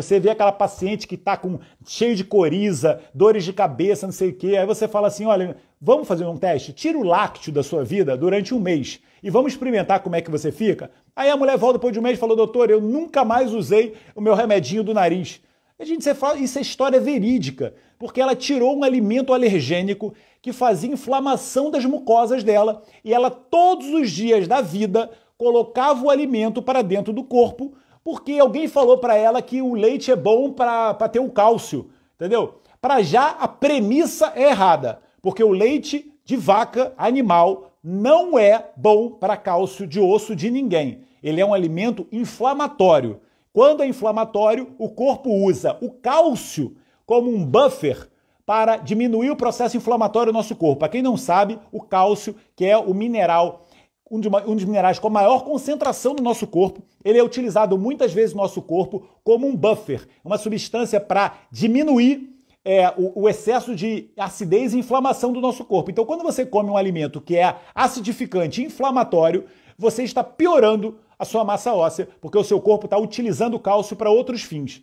Você vê aquela paciente que está com cheio de coriza, dores de cabeça, não sei o quê. Aí você fala assim: olha, vamos fazer um teste? Tira o lácteo da sua vida durante um mês e vamos experimentar como é que você fica. Aí a mulher volta depois de um mês e falou: doutor, eu nunca mais usei o meu remedinho do nariz. A gente você fala, isso é história verídica, porque ela tirou um alimento alergênico que fazia inflamação das mucosas dela e ela todos os dias da vida colocava o alimento para dentro do corpo porque alguém falou para ela que o leite é bom para ter o um cálcio, entendeu? Para já a premissa é errada, porque o leite de vaca animal não é bom para cálcio de osso de ninguém. Ele é um alimento inflamatório. Quando é inflamatório, o corpo usa o cálcio como um buffer para diminuir o processo inflamatório do nosso corpo. Para quem não sabe, o cálcio, que é o mineral um, de, um dos minerais com maior concentração no nosso corpo. Ele é utilizado muitas vezes no nosso corpo como um buffer, uma substância para diminuir é, o, o, excesso de acidez e inflamação do nosso corpo. Então, quando você come um alimento que é acidificante e inflamatório, você está piorando a sua massa óssea, porque o seu corpo está utilizando o cálcio para outros fins.